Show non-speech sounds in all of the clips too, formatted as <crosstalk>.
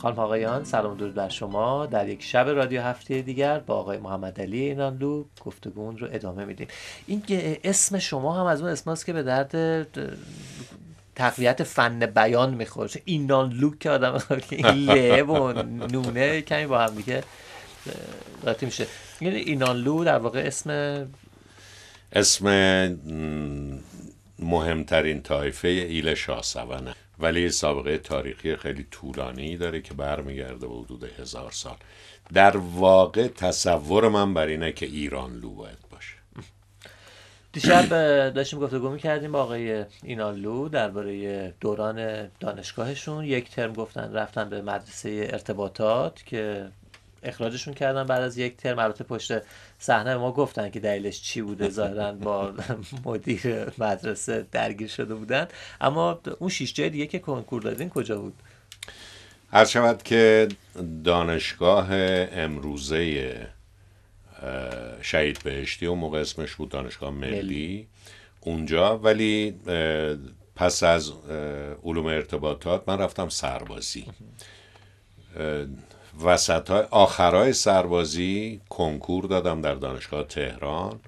خانم آقایان سلام درود بر شما در یک شب رادیو هفته دیگر با آقای محمد علی اینانلو گفتگوون رو ادامه میدیم این اسم شما هم از اون اسماست که به درد تقویت فن بیان میخوره اینانلو که آدم <laughs> این و نونه کمی با هم دیگه میشه یعنی اینانلو در واقع اسم اسم مهمترین تایفه ایل شاهسوانه ولی سابقه تاریخی خیلی طولانی داره که برمیگرده به حدود هزار سال در واقع تصور من بر اینه که ایران لو باید باشه دیشب داشتیم گفتگو میکردیم با آقای اینالو درباره دوران دانشگاهشون یک ترم گفتن رفتن به مدرسه ارتباطات که اخراجشون کردن بعد از یک ترم البته پشت صحنه ما گفتن که دلیلش چی بوده ظاهرا با <laughs> مدیر مدرسه درگیر شده بودن اما اون شیش جای دیگه که کنکور دادین کجا بود هر شود که دانشگاه امروزه شهید بهشتی و موقع اسمش بود دانشگاه ملی, ملی. اونجا ولی پس از علوم ارتباطات من رفتم سربازی <laughs> وسط های آخرای سربازی کنکور دادم در دانشگاه تهران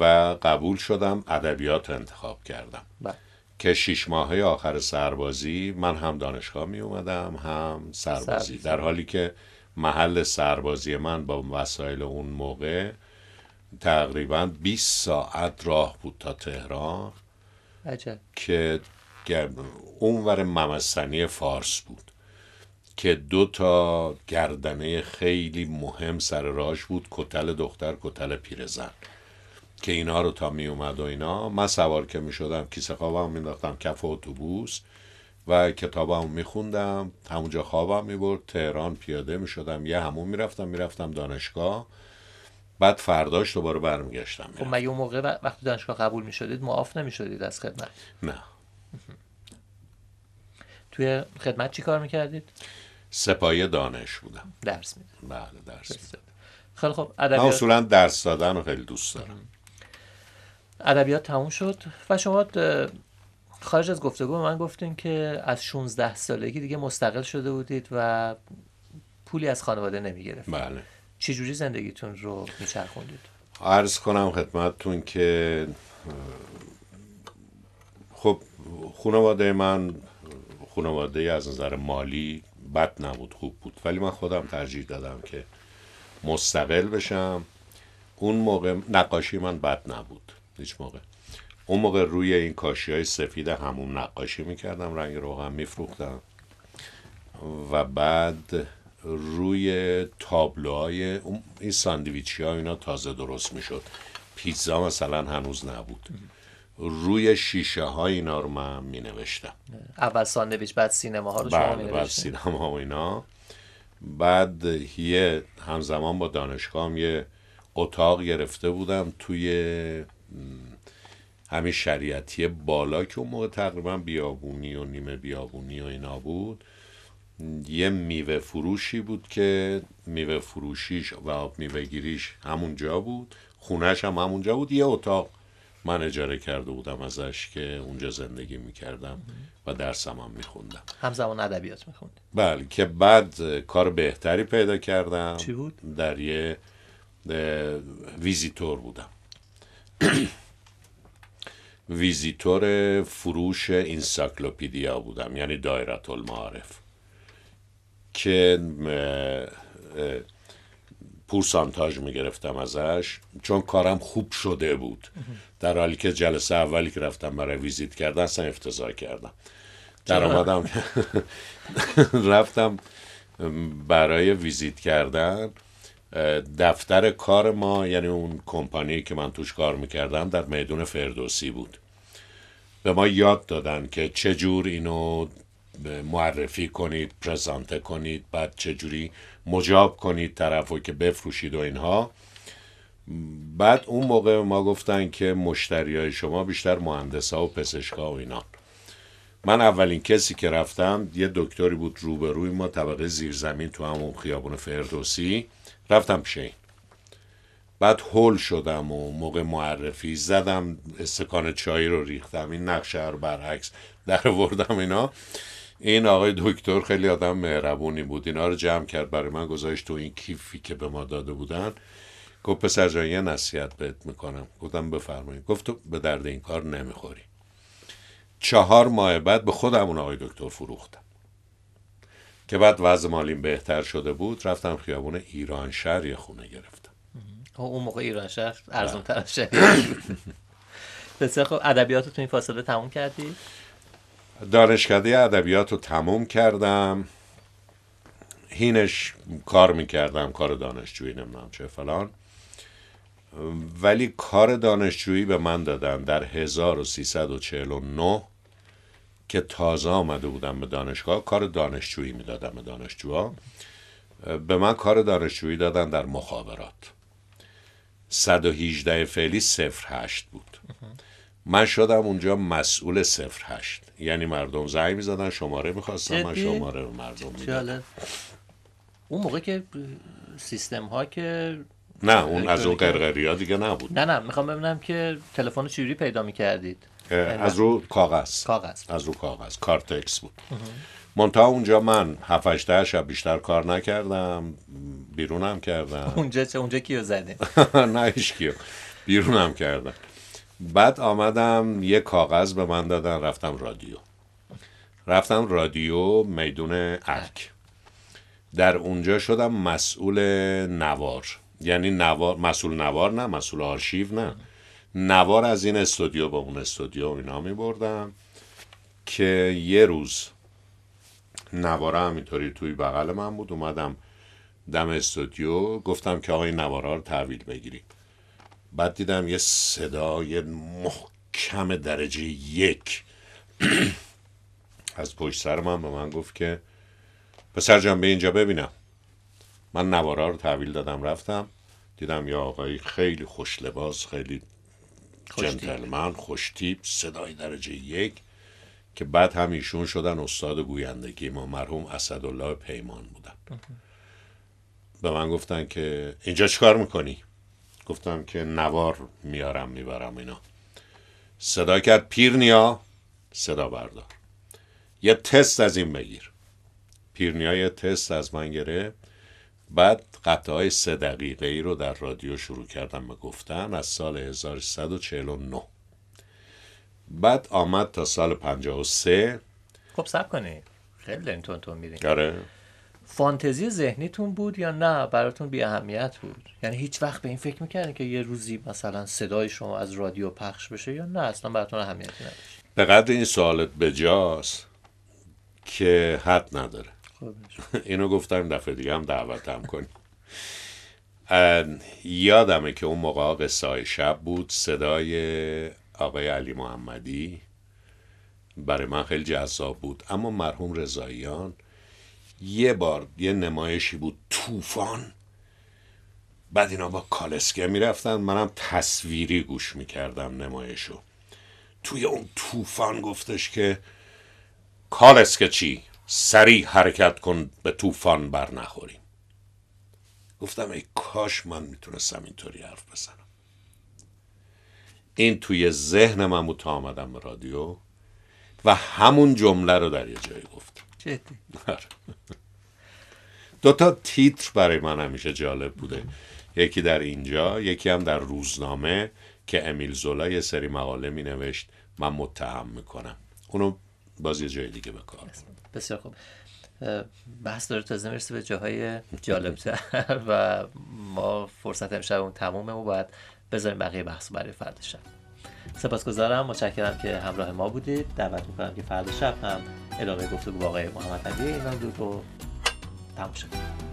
و قبول شدم ادبیات انتخاب کردم بله. که شیش ماهه آخر سربازی من هم دانشگاه می اومدم هم سربازی. در حالی که محل سربازی من با وسایل اون موقع تقریبا 20 ساعت راه بود تا تهران عجب. که اونور ممستنی فارس بود که دو تا گردنه خیلی مهم سر راش بود کتل دختر کتل پیرزن که اینا رو تا می اومد و اینا من سوار که می شدم کیسه خوابم داختم، کف اتوبوس و کتابم می خوندم همونجا خوابم می برد تهران پیاده می شدم یه همون می رفتم می رفتم دانشگاه بعد فرداش دوباره برمیگشتم خب مگه موقع وقتی دانشگاه قبول می شدید معاف نمی شدید از خدمت نه توی خدمت چی کار میکردید؟ سپایه دانش بودم درس میدم بله درس خیلی خب ادبیات اصولا درس دادن رو خیلی دوست دارم ادبیات تموم شد و شما خارج از گفتگو من گفتین که از 16 سالگی دیگه مستقل شده بودید و پولی از خانواده نمی بله چجوری زندگیتون رو میچرخوندید؟ عرض کنم خدمتتون که خب خانواده من خانواده از نظر مالی بد نبود خوب بود ولی من خودم ترجیح دادم که مستقل بشم اون موقع نقاشی من بد نبود هیچ موقع اون موقع روی این کاشی های سفید همون نقاشی میکردم رنگ هم میفروختم و بعد روی تابلوهای این ساندویچی ها اینا تازه درست میشد پیتزا مثلا هنوز نبود روی شیشه های اینا رو من می نوشتم اول ساندویچ بعد سینما ها رو شما می بله، بعد سینما و اینا بعد یه همزمان با دانشگاه هم یه اتاق گرفته بودم توی همین شریعتی بالا که اون موقع تقریبا بیابونی و نیمه بیابونی و اینا بود یه میوه فروشی بود که میوه فروشیش و آب میوه گیریش همونجا بود خونهش هم همونجا بود یه اتاق من اجاره کرده بودم ازش که اونجا زندگی میکردم و درسم هم میخوندم همزمان ادبیات میخوند بله که بعد کار بهتری پیدا کردم چی بود؟ در یه ویزیتور بودم <clears throat> ویزیتور فروش انساکلوپیدیا بودم یعنی دایره المعارف که می میگرفتم ازش چون کارم خوب شده بود در حالی که جلسه اولی که رفتم برای ویزیت کردن اصلا افتضاح کردم در آمدم <laughs> رفتم برای ویزیت کردن دفتر کار ما یعنی اون کمپانی که من توش کار میکردم در میدون فردوسی بود به ما یاد دادن که چجور اینو معرفی کنید پرزنته کنید بعد چجوری مجاب کنید طرف که بفروشید و اینها بعد اون موقع ما گفتن که مشتری های شما بیشتر مهندس ها و ها و اینا من اولین کسی که رفتم یه دکتری بود روبروی ما طبقه زیرزمین تو همون خیابون فردوسی رفتم پیش این بعد هول شدم و موقع معرفی زدم استکان چای رو ریختم این نقشه رو برعکس در وردم اینا این آقای دکتر خیلی آدم مهربونی بود اینا رو جمع کرد برای من گذاشت تو این کیفی که به ما داده بودن گفت پسر جان یه نصیحت بهت میکنم گفتم بفرمایید گفت تو به درد این کار نمیخوری چهار ماه بعد به خودمون آقای دکتر فروختم که بعد وضع مالیم بهتر شده بود رفتم خیابون ایران شهر یه خونه گرفتم خب، اون موقع ایران شهر ارزان تر بله. شهر <laughs> بسیار خب ادبیات تو این فاصله تموم کردی دانشکده ادبیات رو تموم کردم هینش کار میکردم کار دانشجویی نمیدونم چه فلان ولی کار دانشجویی به من دادن در 1349 که تازه آمده بودم به دانشگاه کار دانشجویی میدادم به دانشجوها به من کار دانشجویی دادن در مخابرات 118 فعلی 08 بود من شدم اونجا مسئول صفر هشت یعنی مردم زنگ میزدن شماره میخواستم من شماره مردم میدادم اون موقع که سیستم ها که نه اون از اون قرقری ها دیگه نبود نه نه میخوام ببینم که تلفن چجوری پیدا میکردید از رو کاغذ کاغذ از رو کاغذ کارتکس بود منتها اونجا من 7 شب بیشتر کار نکردم بیرونم کردم <laughs> اونجا چه اونجا کیو زده <laughs> نه کیو بیرونم کردم بعد آمدم یه کاغذ به من دادن رفتم رادیو رفتم رادیو میدون ارک در اونجا شدم مسئول نوار یعنی نوار مسئول نوار نه مسئول آرشیو نه نوار از این استودیو به اون استودیو اینا می بردم که یه روز نواره همینطوری توی بغل من بود اومدم دم استودیو گفتم که آقای نوارا رو تحویل بگیریم بعد دیدم یه صدای محکم درجه یک <clears throat> از پشت سر من به من گفت که پسر جان به اینجا ببینم من نوارا رو تحویل دادم رفتم دیدم یه آقایی خیلی خوش لباس خیلی جنتلمن تیپ صدای درجه یک که بعد هم ایشون شدن استاد گویندگی ما مرحوم اسدالله پیمان بودن به من گفتن که اینجا چیکار میکنی گفتم که نوار میارم میبرم اینا صدا کرد پیرنیا صدا بردار یه تست از این بگیر پیرنیا یه تست از من گره بعد قطعه های سه دقیقه ای رو در رادیو شروع کردم به گفتن از سال 1349 بعد آمد تا سال 53 خب سب کنی خیلی لنتون میرین آره فانتزی ذهنیتون بود یا نه براتون بی اهمیت بود یعنی هیچ وقت به این فکر میکردین که یه روزی مثلا صدای شما از رادیو پخش بشه یا نه اصلا براتون اهمیتی نداشت به قدر این سوالت بجاست که حد نداره <laughs> اینو گفتم دفعه دیگه هم دعوتم کنیم یادمه که اون موقع قصه شب بود صدای آقای علی محمدی برای من خیلی جذاب بود اما مرحوم رضاییان یه بار یه نمایشی بود طوفان بعد اینا با کالسکه میرفتن منم تصویری گوش میکردم نمایشو توی اون طوفان گفتش که کالسکه چی سریع حرکت کن به طوفان بر نخوریم گفتم ای کاش من میتونستم اینطوری حرف بزنم این توی ذهن من بود تا آمدم رادیو و همون جمله رو در یه جایی گفتم جدی <laughs> دو تا تیتر برای من همیشه جالب بوده یکی در اینجا یکی هم در روزنامه که امیل زولا یه سری مقاله می نوشت من متهم میکنم اونو باز یه جای دیگه به بسیار خوب بحث داره تازه میرسه به جاهای تر <laughs> و ما فرصت امشب اون تمومه و باید بذاریم بقیه بحث برای فردا شب سپاسگزارم متشکرم که همراه ما بودید دعوت میکنم که فردا شب هم ادامه گفتگو با آقای محمد علی اینا رو تماشا کنید